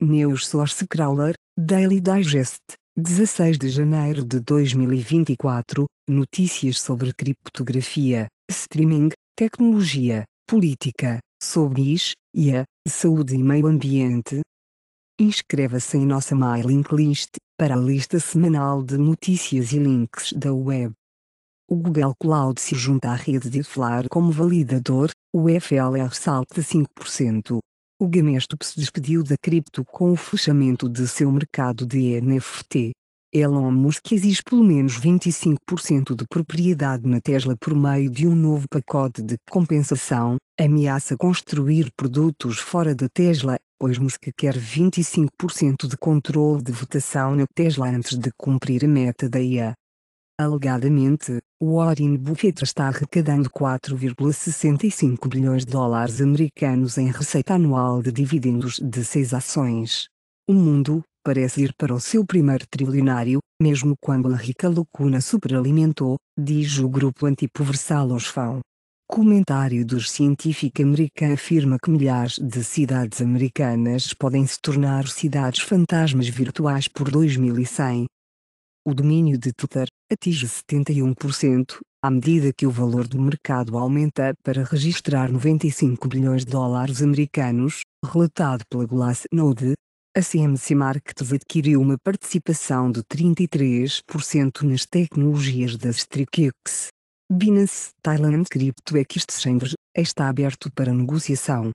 News Source Crawler, Daily Digest, 16 de janeiro de 2024, notícias sobre criptografia, streaming, tecnologia, política, sobre IA, saúde e meio ambiente. Inscreva-se em nossa mailing list para a lista semanal de notícias e links da web. O Google Cloud se junta à rede de Flare como validador, o FLR salta 5%. O GameStop se despediu da cripto com o fechamento de seu mercado de NFT. Elon Musk exige pelo menos 25% de propriedade na Tesla por meio de um novo pacote de compensação, ameaça construir produtos fora da Tesla, pois Musk quer 25% de controle de votação na Tesla antes de cumprir a meta da IA. Alegadamente, Warren Buffett está arrecadando 4,65 bilhões de dólares americanos em receita anual de dividendos de seis ações. O mundo parece ir para o seu primeiro trilionário, mesmo quando a rica loucura superalimentou, diz o grupo antipoversal Osfão. Comentário dos científico americano afirma que milhares de cidades americanas podem se tornar cidades fantasmas virtuais por 2100, o domínio de Twitter atinge 71%, à medida que o valor do mercado aumenta para registrar 95 bilhões de dólares americanos, relatado pela Glassnode. A CMC Markets adquiriu uma participação de 33% nas tecnologias da Strikex. Binance Thailand Crypto Exchange está aberto para negociação.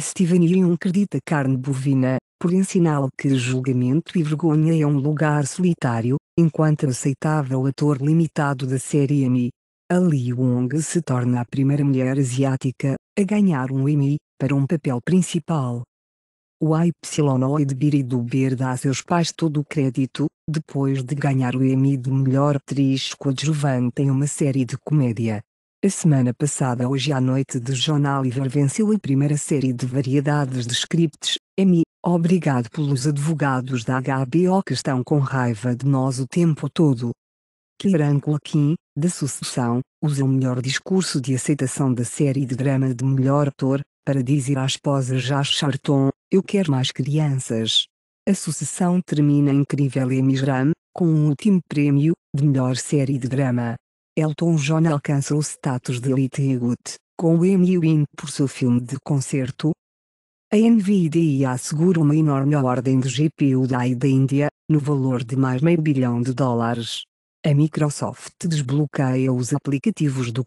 Steven Young acredita carne bovina por ensiná-lo que julgamento e vergonha é um lugar solitário, enquanto aceitável ator limitado da série Emmy. A Wong se torna a primeira mulher asiática a ganhar um Emmy para um papel principal. O Aypsilonoide Biridu Ber dá a seus pais todo o crédito, depois de ganhar o Emmy de melhor atriz coadjuvante em uma série de comédia. A semana passada Hoje à Noite de John Oliver venceu a primeira série de variedades de scripts, Emmy, Obrigado pelos advogados da HBO que estão com raiva de nós o tempo todo. Kieran Culkin, da Sucessão, usa o melhor discurso de aceitação da série de drama de melhor ator, para dizer à esposa Josh Charton, eu quero mais crianças. A sucessão termina incrível em Miram, com o um último prêmio, de melhor série de drama. Elton John alcança o status de elite e com o Emmy Win por seu filme de concerto, a Nvidia assegura uma enorme ordem de GPU da AI da Índia, no valor de mais meio bilhão de dólares. A Microsoft desbloqueia os aplicativos do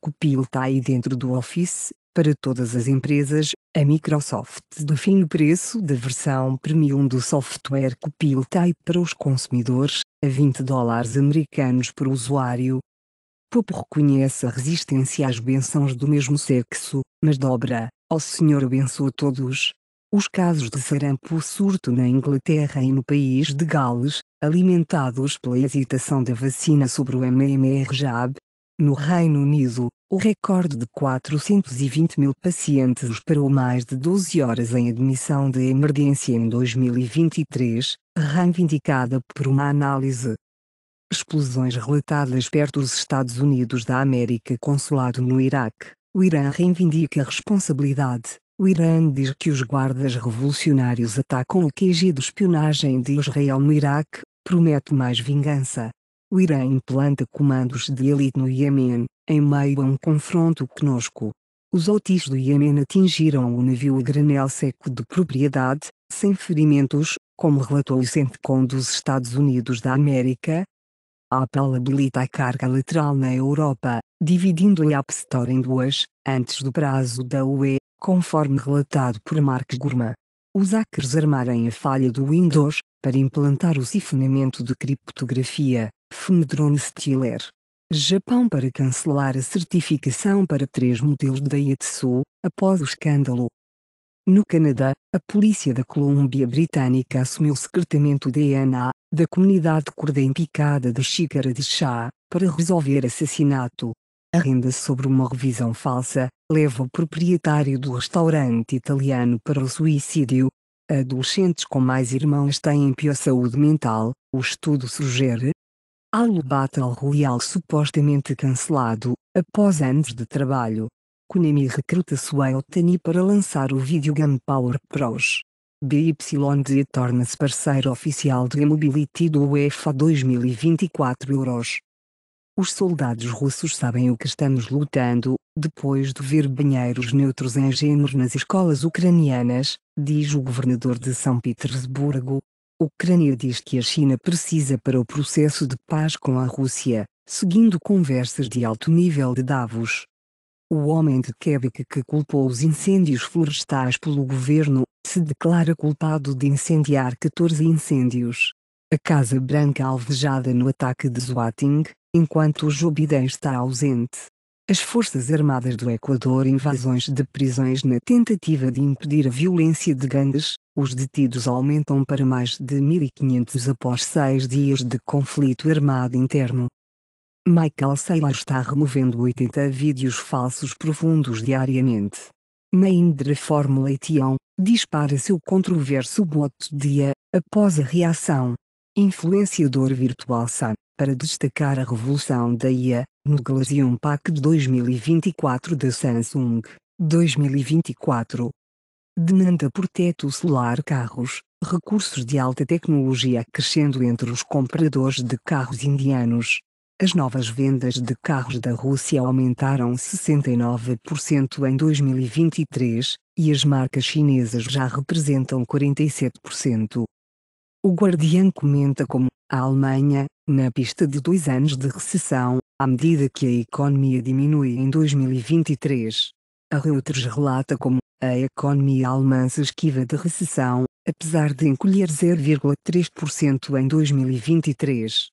AI dentro do Office, para todas as empresas, a Microsoft define o preço da versão premium do software AI para os consumidores, a 20 dólares americanos por usuário. Pop reconhece a resistência às bênçãos do mesmo sexo, mas dobra, ao Senhor abençoa todos, os casos de sarampo surto na Inglaterra e no país de Gales, alimentados pela hesitação da vacina sobre o MMR-JAB. No Reino Unido, o recorde de 420 mil pacientes esperou mais de 12 horas em admissão de emergência em 2023, reivindicada por uma análise. Explosões relatadas perto dos Estados Unidos da América consulado no Iraque. O Irã reivindica a responsabilidade. O Irã diz que os guardas revolucionários atacam o QG de espionagem de Israel no Iraque, promete mais vingança. O Irã implanta comandos de elite no Iêmen, em meio a um confronto conosco. Os autis do Iêmen atingiram o navio a granel seco de propriedade, sem ferimentos, como relatou o CENTCOM dos Estados Unidos da América. A Apple habilita a carga lateral na Europa, dividindo a App Store em duas, antes do prazo da UE, conforme relatado por Mark Gurman. Os hackers armarem a falha do Windows, para implantar o sifonamento de criptografia, Fmedron Stealer. Japão para cancelar a certificação para três modelos da Ietsu, após o escândalo. No Canadá, a polícia da Colômbia Britânica assumiu o secretamento DNA da comunidade curda picada de xícara de chá para resolver assassinato. A renda sobre uma revisão falsa leva o proprietário do restaurante italiano para o suicídio. Adolescentes com mais irmãos têm pior saúde mental, o estudo sugere. Alu Battle Royale supostamente cancelado, após anos de trabalho. Konami recruta Suei Otani para lançar o videogame Power Pros. BYZ torna-se parceiro oficial do Mobility do UEFA 2024 Euros. Os soldados russos sabem o que estamos lutando, depois de ver banheiros neutros em gênero nas escolas ucranianas, diz o governador de São Petersburgo. Ucrânia diz que a China precisa para o processo de paz com a Rússia, seguindo conversas de alto nível de Davos. O homem de Quebec que culpou os incêndios florestais pelo governo, se declara culpado de incendiar 14 incêndios. A Casa Branca alvejada no ataque de Zwating, enquanto o Jubidem está ausente. As Forças Armadas do Equador invasões de prisões na tentativa de impedir a violência de gangues, os detidos aumentam para mais de 1.500 após seis dias de conflito armado interno. Michael Saylor está removendo 80 vídeos falsos profundos diariamente. Indra Fórmula Tion, dispara seu controverso boato dia, após a reação Influenciador Virtual SAM, para destacar a revolução da IA, no Galaxium Pack 2024 da Samsung, 2024. Demanda por teto solar carros, recursos de alta tecnologia crescendo entre os compradores de carros indianos. As novas vendas de carros da Rússia aumentaram 69% em 2023, e as marcas chinesas já representam 47%. O Guardian comenta como a Alemanha, na pista de dois anos de recessão, à medida que a economia diminui em 2023. A Reuters relata como a economia alemã se esquiva de recessão, apesar de encolher 0,3% em 2023.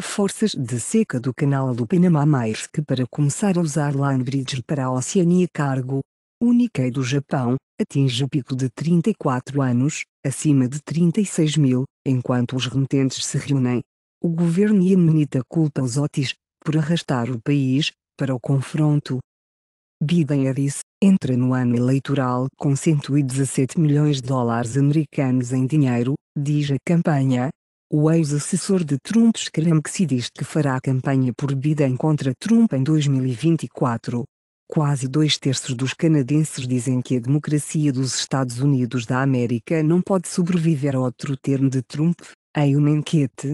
Forças de seca do canal do Panamá Maersk para começar a usar Linebridge para a Oceania Cargo, o Nikkei do Japão, atinge o pico de 34 anos, acima de 36 mil, enquanto os remetentes se reúnem. O governo iemenita culpa os Otis, por arrastar o país, para o confronto. Biden Harris, entra no ano eleitoral com 117 milhões de dólares americanos em dinheiro, diz a campanha. O ex-assessor de Trump que se diz que fará campanha por Biden contra Trump em 2024, Quase dois terços dos canadenses dizem que a democracia dos Estados Unidos da América não pode sobreviver a outro termo de Trump, em uma enquete.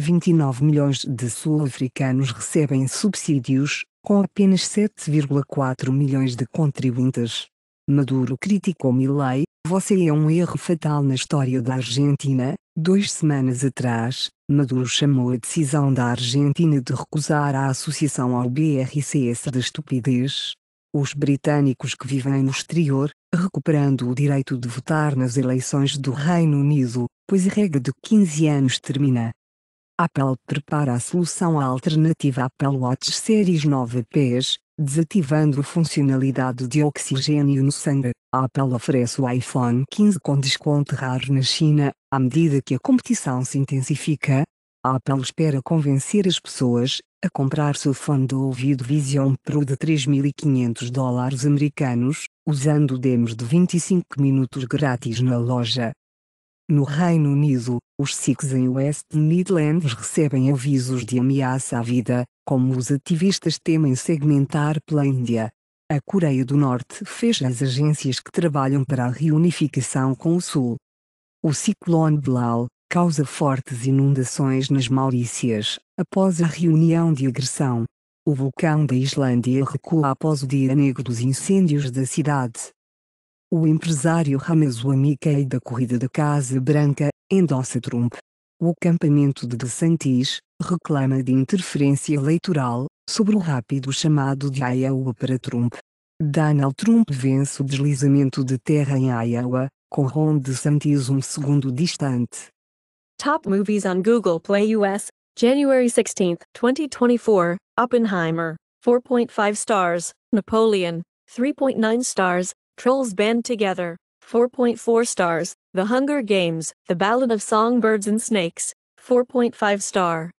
29 milhões de sul-africanos recebem subsídios, com apenas 7,4 milhões de contribuintes. Maduro criticou Milley, você é um erro fatal na história da Argentina, duas semanas atrás, Maduro chamou a decisão da Argentina de recusar a associação ao BRCS de estupidez. Os britânicos que vivem no exterior, recuperando o direito de votar nas eleições do Reino Unido, pois a regra de 15 anos termina. Apple prepara a solução alternativa Apple Watch Series 9 Ps, desativando a funcionalidade de oxigênio no sangue. A Apple oferece o iPhone 15 com desconto raro na China, à medida que a competição se intensifica. A Apple espera convencer as pessoas a comprar seu fone do ouvido Vision Pro de 3.500 dólares americanos, usando demos de 25 minutos grátis na loja. No Reino Unido, os Sikhs em West Midlands recebem avisos de ameaça à vida, como os ativistas temem segmentar pela Índia. A Coreia do Norte fecha as agências que trabalham para a reunificação com o Sul. O ciclone Bilal causa fortes inundações nas Maurícias, após a reunião de agressão. O vulcão da Islândia recua após o dia negro dos incêndios da cidade. O empresário Ramaswamy cai da corrida da Casa Branca, endossa Trump. O acampamento de DeSantis reclama de interferência eleitoral, sobre o rápido chamado de Iowa para Trump. Donald Trump vence o deslizamento de terra em Iowa, com Ron DeSantis um segundo distante. Top Movies on Google Play US, January 16, 2024, Oppenheimer, 4.5 stars, Napoleon, 3.9 stars, Trolls Band Together. 4.4 stars. The Hunger Games, The Ballad of Songbirds and Snakes. 4.5 star.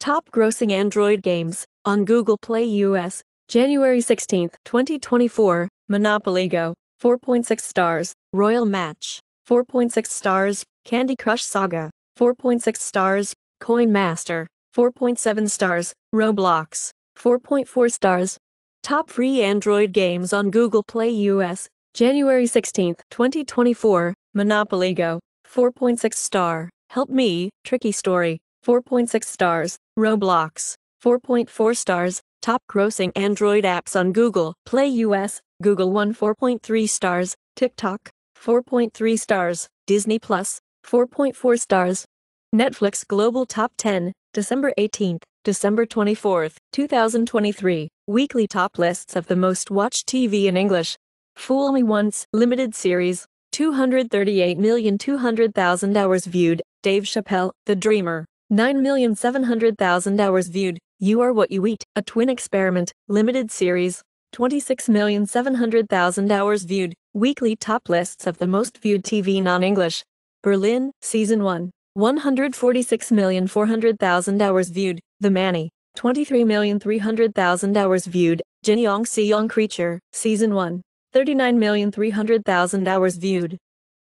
Top grossing Android games on Google Play US, January 16, 2024. Monopoly Go, 4.6 stars. Royal Match, 4.6 stars. Candy Crush Saga, 4.6 stars. Coin Master, 4.7 stars. Roblox, 4.4 stars. Top free Android games on Google Play US, January 16, 2024, Monopoly Go, 4.6 star, Help Me, Tricky Story, 4.6 stars, Roblox, 4.4 stars, Top grossing Android apps on Google Play US, Google One 4.3 stars, TikTok, 4.3 stars, Disney Plus, 4.4 stars, Netflix Global Top 10, December 18, December 24, 2023. Weekly top lists of the most watched TV in English. Fool Me Once, limited series, 238,200,000 hours viewed. Dave Chappelle, The Dreamer, 9,700,000 hours viewed. You Are What You Eat, A Twin Experiment, limited series, 26,700,000 hours viewed. Weekly top lists of the most viewed TV non-English. Berlin, Season 1, 146,400,000 hours viewed. The Manny, 23,300,000 hours viewed, Jin Yong Si Young Creature, Season 1, 39,300,000 hours viewed.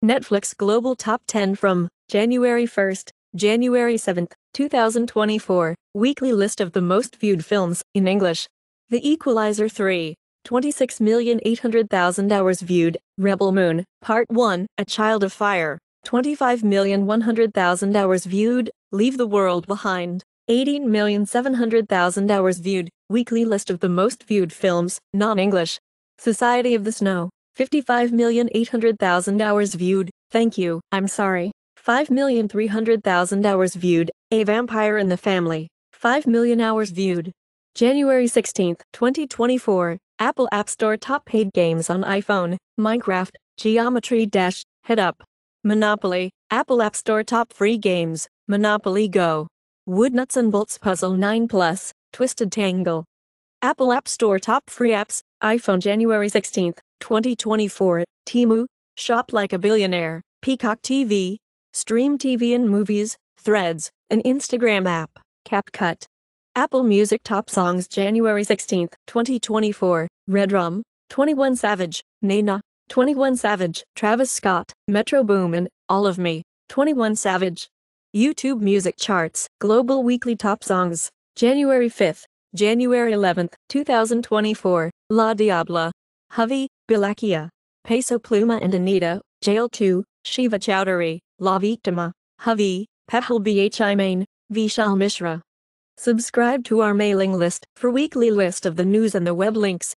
Netflix Global Top 10 from January 1st, January 7th, 2024, weekly list of the most viewed films in English. The Equalizer 3, 26,800,000 hours viewed, Rebel Moon, Part 1, A Child of Fire, 25,100,000 hours viewed, Leave the World Behind, 18,700,000 hours viewed, weekly list of the most viewed films, non-English. Society of the Snow, 55,800,000 hours viewed, thank you, I'm sorry. 5,300,000 hours viewed, A Vampire in the Family, 5 million hours viewed. January 16, 2024, Apple App Store top paid games on iPhone, Minecraft, Geometry Dash, Head Up. Monopoly, Apple App Store top free games, Monopoly Go. Wood Nuts and Bolts Puzzle 9 Plus, Twisted Tangle. Apple App Store Top Free Apps, iPhone January 16, 2024, Timu, Shop Like a Billionaire, Peacock TV, Stream TV and Movies, Threads, an Instagram app, CapCut. Apple Music Top Songs January 16, 2024, Redrum, 21 Savage, Nana, 21 Savage, Travis Scott, Metro Boomin, All of Me, 21 Savage, YouTube Music Charts, Global Weekly Top Songs, January 5th, January 11th, 2024, La Diabla, Havi, Bilakia, Peso Pluma and Anita, Jail 2, Shiva Chowdhury, La Victima, Havi, Pehal Bhi Main, Vishal Mishra. Subscribe to our mailing list for weekly list of the news and the web links,